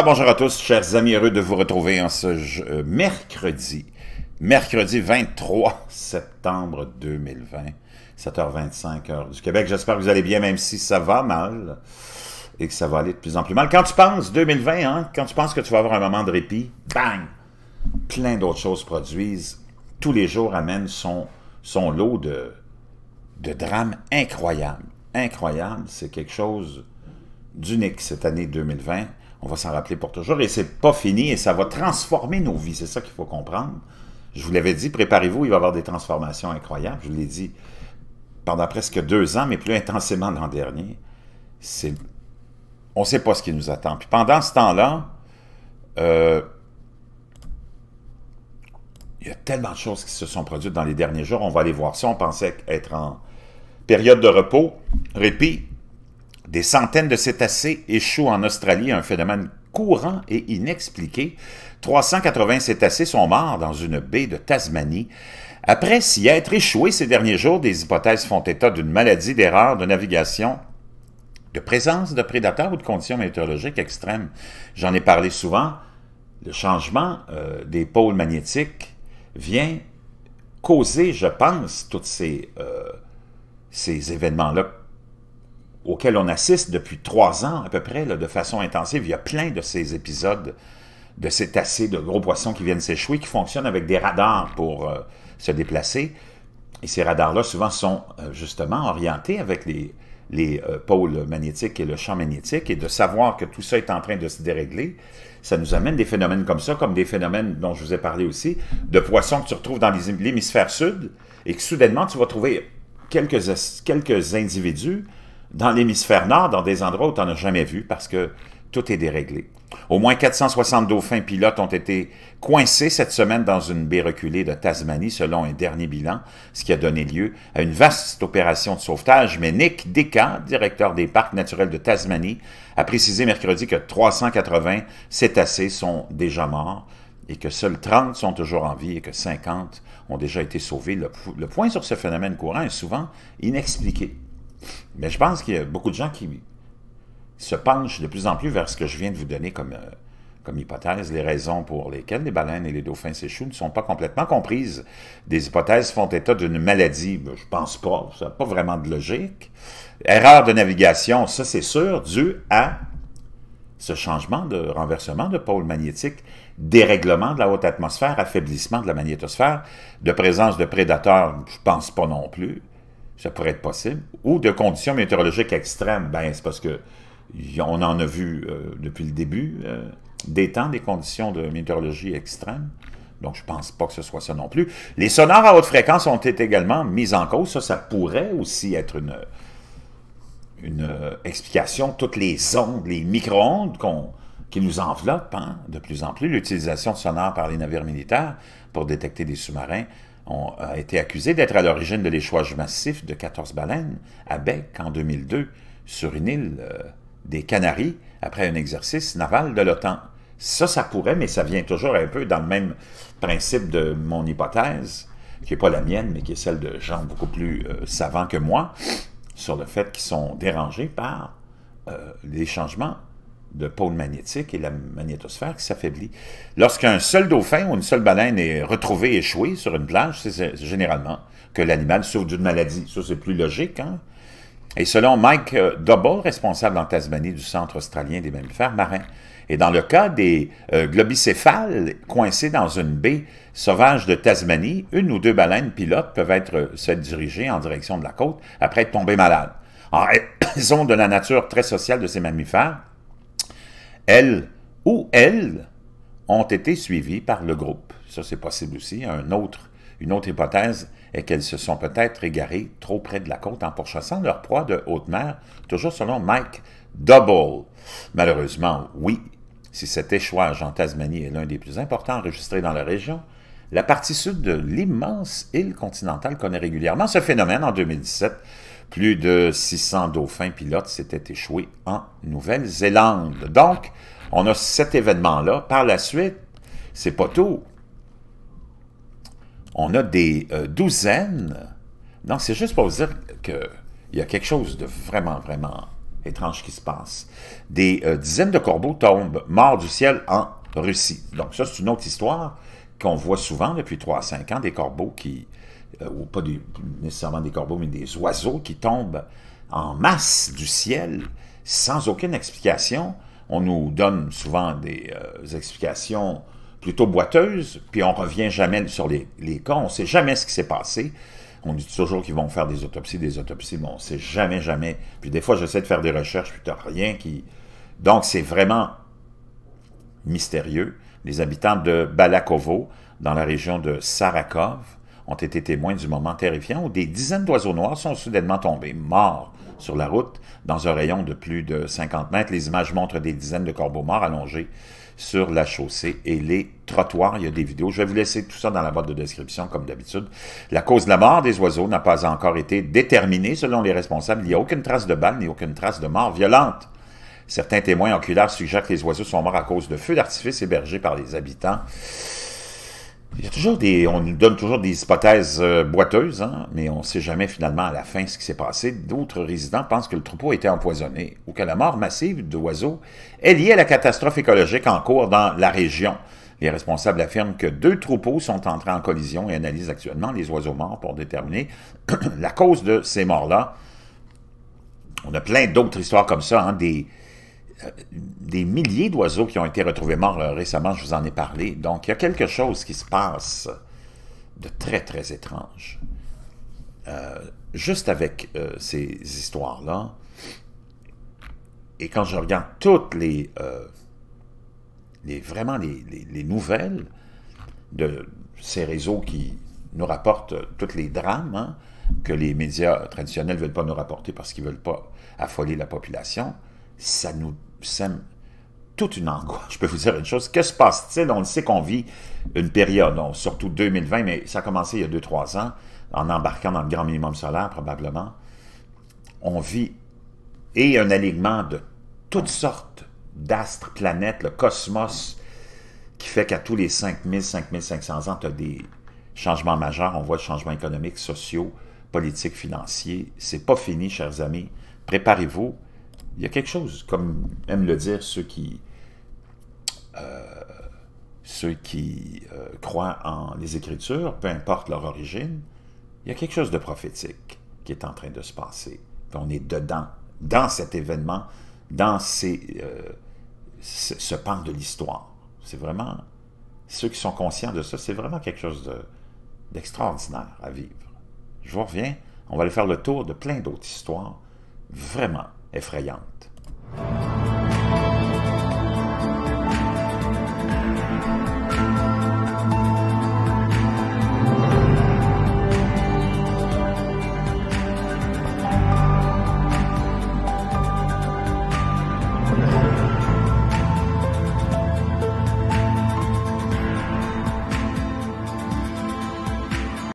bonjour à tous, chers amis, heureux de vous retrouver en ce euh, mercredi, mercredi 23 septembre 2020, 7h25 heure du Québec. J'espère que vous allez bien, même si ça va mal et que ça va aller de plus en plus mal. Quand tu penses 2020, hein, quand tu penses que tu vas avoir un moment de répit, bang, plein d'autres choses produisent. Tous les jours amènent son, son lot de, de drames incroyables. Incroyable, c'est quelque chose d'unique cette année 2020. On va s'en rappeler pour toujours. Et c'est pas fini et ça va transformer nos vies. C'est ça qu'il faut comprendre. Je vous l'avais dit, préparez-vous, il va y avoir des transformations incroyables. Je vous l'ai dit pendant presque deux ans, mais plus intensément l'an dernier. C'est... On ne sait pas ce qui nous attend. Puis pendant ce temps-là, euh, il y a tellement de choses qui se sont produites dans les derniers jours. On va aller voir ça. On pensait être en période de repos, répit, des centaines de cétacés échouent en Australie, un phénomène courant et inexpliqué. 380 cétacés sont morts dans une baie de Tasmanie. Après s'y être échoué ces derniers jours, des hypothèses font état d'une maladie d'erreur de navigation, de présence de prédateurs ou de conditions météorologiques extrêmes. J'en ai parlé souvent. Le changement euh, des pôles magnétiques vient causer, je pense, tous ces, euh, ces événements-là auquel on assiste depuis trois ans à peu près, de façon intensive. Il y a plein de ces épisodes de cétacés, de gros poissons qui viennent s'échouer, qui fonctionnent avec des radars pour euh, se déplacer. Et ces radars-là, souvent, sont euh, justement orientés avec les, euh, pôles magnétiques et le champ magnétique. Et de savoir que tout ça est en train de se dérégler, ça nous amène des phénomènes comme ça, comme des phénomènes dont je vous ai parlé aussi, de poissons que tu retrouves dans l'hémisphère sud, et que soudainement, tu vas trouver quelques, quelques individus dans l'hémisphère nord, dans des endroits où tu n'en as jamais vu parce que tout est déréglé. Au moins 460 dauphins pilotes ont été coincés cette semaine dans une baie reculée de Tasmanie, selon un dernier bilan, ce qui a donné lieu à une vaste opération de sauvetage. Mais Nick Deka, directeur des parcs naturels de Tasmanie, a précisé mercredi que 380 cétacés sont déjà morts et que seuls 30 sont toujours en vie et que 50 ont déjà été sauvés. Le, le point sur ce phénomène courant est souvent inexpliqué. Mais je pense qu'il y a beaucoup de gens qui se penchent de plus en plus vers ce que je viens de vous donner comme, euh, comme hypothèse. Les raisons pour lesquelles les baleines et les dauphins s'échouent ne sont pas complètement comprises. Des hypothèses font état d'une maladie. je ben, je pense pas. Ça n'a pas vraiment de logique. Erreur de navigation, ça c'est sûr, dû à ce changement de renversement de pôle magnétique, dérèglement de la haute atmosphère, affaiblissement de la magnétosphère, de présence de prédateurs, je pense pas non plus ça pourrait être possible, ou de conditions météorologiques extrêmes, ben c'est parce que on en a vu euh, depuis le début euh, des temps, des conditions de météorologie extrêmes. Donc, je ne pense pas que ce soit ça non plus. Les sonores à haute fréquence ont été également mis en cause. Ça, ça pourrait aussi être une, une euh, explication. Toutes les ondes, les micro-ondes qui nous enveloppent hein, de plus en plus, l'utilisation de sonores par les navires militaires pour détecter des sous-marins, ont a été accusé d'être à l'origine de l'échouage massif de 14 baleines à Bec en 2002 sur une île euh, des Canaries après un exercice naval de l'OTAN. Ça, ça pourrait, mais ça vient toujours un peu dans le même principe de mon hypothèse, qui n'est pas la mienne, mais qui est celle de gens beaucoup plus euh, savants que moi, sur le fait qu'ils sont dérangés par euh, les changements de pôle magnétique et la magnétosphère qui s'affaiblit. Lorsqu'un seul dauphin ou une seule baleine est retrouvée échouée sur une plage, c'est généralement que l'animal souffre d'une maladie. Ça, c'est plus logique. Hein? Et selon Mike euh, Dobbo, responsable en Tasmanie du Centre australien des mammifères marins, et dans le cas des euh, globicéphales coincés dans une baie sauvage de Tasmanie, une ou deux baleines pilotes peuvent être euh, se diriger en direction de la côte après être tombées malades. Ah, en raison de la nature très sociale de ces mammifères, elle ou elles ont été suivies par le groupe. Ça, c'est possible aussi. Un autre, une autre hypothèse est qu'elles se sont peut-être égarées trop près de la côte en pourchassant leur proie de haute mer, toujours selon Mike Double. Malheureusement, oui, si cet échouage en Tasmanie est l'un des plus importants enregistrés dans la région, la partie sud de l'immense île continentale connaît régulièrement ce phénomène en 2017 plus de 600 dauphins pilotes s'étaient échoués en Nouvelle-Zélande. Donc, on a cet événement-là. Par la suite, c'est pas tout. On a des euh, douzaines. Non, c'est juste pour vous dire qu'il y a quelque chose de vraiment, vraiment étrange qui se passe. Des euh, dizaines de corbeaux tombent morts du ciel en Russie. Donc ça, c'est une autre histoire qu'on voit souvent depuis 3 à 5 ans, des corbeaux qui euh, ou pas nécessairement des corbeaux, mais des oiseaux qui tombent en masse du ciel sans aucune explication. On nous donne souvent des euh, explications plutôt boiteuses, puis on revient jamais sur les, les cas, on ne sait jamais ce qui s'est passé. On dit toujours qu'ils vont faire des autopsies, des autopsies, mais on ne sait jamais, jamais. Puis des fois, j'essaie de faire des recherches, puis n'as rien qui... Donc, c'est vraiment mystérieux. Les habitants de Balakovo, dans la région de Sarakov, ont été témoins du moment terrifiant où des dizaines d'oiseaux noirs sont soudainement tombés, morts, sur la route. Dans un rayon de plus de 50 mètres, les images montrent des dizaines de corbeaux morts allongés sur la chaussée et les trottoirs. Il y a des vidéos. Je vais vous laisser tout ça dans la boîte de description, comme d'habitude. La cause de la mort des oiseaux n'a pas encore été déterminée. Selon les responsables, il n'y a aucune trace de balle ni aucune trace de mort violente. Certains témoins oculaires suggèrent que les oiseaux sont morts à cause de feux d'artifice hébergés par les habitants. Il y a toujours des, on nous donne toujours des hypothèses euh, boiteuses, hein, mais on ne sait jamais finalement à la fin ce qui s'est passé. D'autres résidents pensent que le troupeau a été empoisonné ou que la mort massive d'oiseaux est liée à la catastrophe écologique en cours dans la région. Les responsables affirment que deux troupeaux sont entrés en collision et analysent actuellement les oiseaux morts pour déterminer la cause de ces morts-là. On a plein d'autres histoires comme ça, hein, des, euh, des milliers d'oiseaux qui ont été retrouvés morts euh, récemment, je vous en ai parlé. Donc, il y a quelque chose qui se passe de très, très étrange. Euh, juste avec ces histoires-là, et quand je regarde toutes les, les vraiment les, nouvelles de ces réseaux qui nous rapportent tous les drames hein, que les médias traditionnels ne veulent pas nous rapporter parce qu'ils ne veulent pas affoler la population, ça nous sème toute une angoisse. Je peux vous dire une chose. Que se passe-t-il? On le sait qu'on vit une période, surtout 2020, mais ça a commencé il y a 2-3 ans, en embarquant dans le grand minimum solaire probablement. On vit et un alignement de toutes sortes d'astres, planètes, le cosmos, qui fait qu'à tous les 5000, 5500 ans, tu as des changements majeurs. On voit des changements économiques, sociaux, politiques, financiers. C'est pas fini, chers amis. Préparez-vous il y a quelque chose, comme aiment le dire ceux qui, euh, ceux qui euh, croient en les Écritures, peu importe leur origine, il y a quelque chose de prophétique qui est en train de se passer. on est dedans, dans cet événement, dans ces, euh, ce, pan de l'histoire. C'est vraiment, ceux qui sont conscients de ça, c'est vraiment quelque chose d'extraordinaire à vivre. Je vous reviens, on va aller faire le tour de plein d'autres histoires, vraiment effrayante.